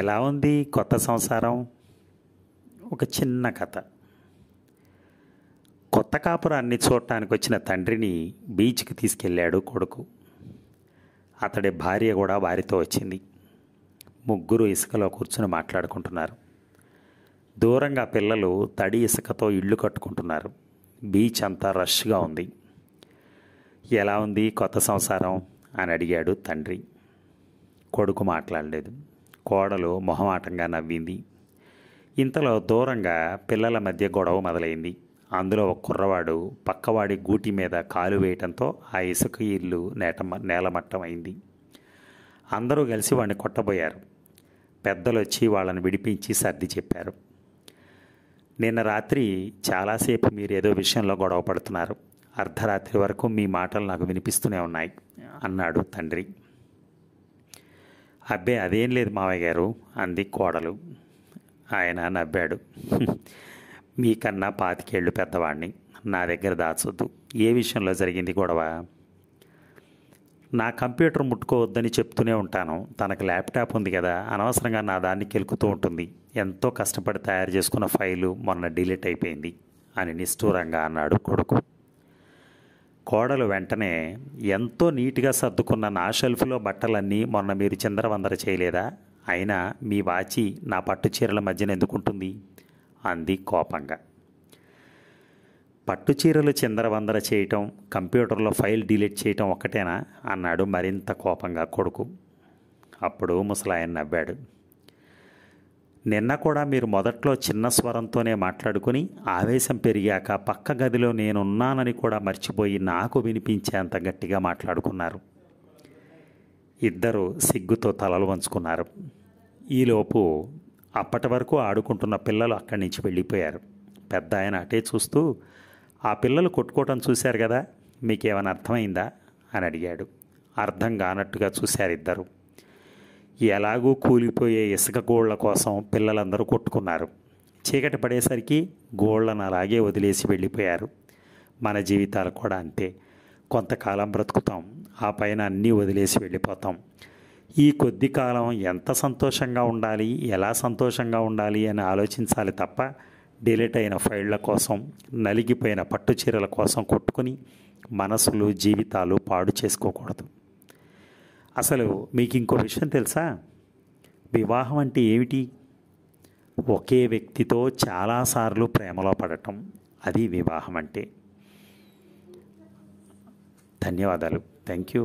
ఎలా ఉంది కొత్త సంసారం ఒక చిన్న కథ కొత్త కాపురాన్ని చూడటానికి వచ్చిన తండ్రిని బీచ్కి తీసుకెళ్ళాడు కొడుకు అతడి భార్య కూడా వారితో వచ్చింది ముగ్గురు ఇసుకలో కూర్చుని మాట్లాడుకుంటున్నారు దూరంగా పిల్లలు తడి ఇసుకతో ఇళ్ళు కట్టుకుంటున్నారు బీచ్ అంతా రష్గా ఉంది ఎలా ఉంది కొత్త సంసారం అని అడిగాడు తండ్రి కొడుకు మాట్లాడలేదు కోడలు మొహమాటంగా నవ్వింది ఇంతలో దూరంగా పిల్లల మధ్య గొడవ మొదలైంది అందులో ఒక కుర్రవాడు పక్కవాడి గూటి మీద కాలు వేయటంతో ఆ ఇసుక ఇల్లు నేట నేలమట్టమైంది అందరూ కలిసి వాడిని కొట్టబోయారు పెద్దలు వచ్చి వాళ్ళని విడిపించి సర్ది చెప్పారు నిన్న రాత్రి చాలాసేపు మీరు ఏదో విషయంలో గొడవ పడుతున్నారు అర్ధరాత్రి వరకు మీ మాటలు నాకు వినిపిస్తూనే ఉన్నాయి అన్నాడు తండ్రి అబ్బే అదేం లేదు మావయ్య గారు అంది కోడలు ఆయన నవ్వాడు మీకన్నా పాతికేళ్ళు పెద్దవాడిని నా దగ్గర దాచొద్దు ఏ విషయంలో జరిగింది గొడవ నా కంప్యూటర్ ముట్టుకోవద్దని చెప్తూనే ఉంటాను తనకు ల్యాప్టాప్ ఉంది కదా అనవసరంగా నా దాన్ని కెలుకుతూ ఉంటుంది ఎంతో కష్టపడి తయారు చేసుకున్న ఫైలు మొన్న డిలీట్ అయిపోయింది అని నిష్ఠూరంగా అన్నాడు కొడుకు కోడలు వెంటనే ఎంతో నీట్గా సర్దుకున్న నా షెల్ఫ్లో బట్టలన్నీ మొన్న మీరు చిందరవందర చేయలేదా అయినా మీ వాచి నా పట్టు చీరల మధ్యన ఎందుకుంటుంది అంది కోపంగా పట్టు చీరలు చిందరవందర చేయటం కంప్యూటర్లో ఫైల్ డిలీట్ చేయటం ఒక్కటేనా అన్నాడు మరింత కోపంగా కొడుకు అప్పుడు ముసలాయన నవ్వాడు నిన్న కూడా మీరు మొదట్లో చిన్న స్వరంతోనే మాట్లాడుకుని ఆవేశం పెరిగాక పక్క గదిలో నేనున్నానని కూడా మర్చిపోయి నాకు వినిపించేంత గట్టిగా మాట్లాడుకున్నారు ఇద్దరు సిగ్గుతో తలలు వంచుకున్నారు ఈలోపు అప్పటి వరకు ఆడుకుంటున్న పిల్లలు అక్కడి నుంచి వెళ్ళిపోయారు పెద్ద ఆయన అటే చూస్తూ ఆ పిల్లలు కొట్టుకోవటం చూశారు కదా మీకేమైనా అర్థమైందా అని అడిగాడు అర్థం కానట్టుగా చూశారు ఇద్దరు ఎలాగూ కూలిపోయే ఇసుక గోళ్ల కోసం పిల్లలందరూ కొట్టుకున్నారు చీకటి పడేసరికి గోళ్లను అలాగే వదిలేసి వెళ్ళిపోయారు మన జీవితాలు కూడా అంతే కొంతకాలం బ్రతుకుతాం ఆ పైన అన్నీ వదిలేసి వెళ్ళిపోతాం ఈ కొద్ది కాలం ఎంత సంతోషంగా ఉండాలి ఎలా సంతోషంగా ఉండాలి అని ఆలోచించాలి తప్ప డిలీట్ అయిన ఫైళ్ల కోసం నలిగిపోయిన పట్టు చీరల కోసం కొట్టుకొని మనసులు జీవితాలు పాడు చేసుకోకూడదు అసలు మీకు ఇంకో విషయం తెలుసా వివాహం అంటే ఏమిటి ఒకే వ్యక్తితో చాలాసార్లు ప్రేమలో పడటం అది వివాహం అంటే ధన్యవాదాలు థ్యాంక్ యూ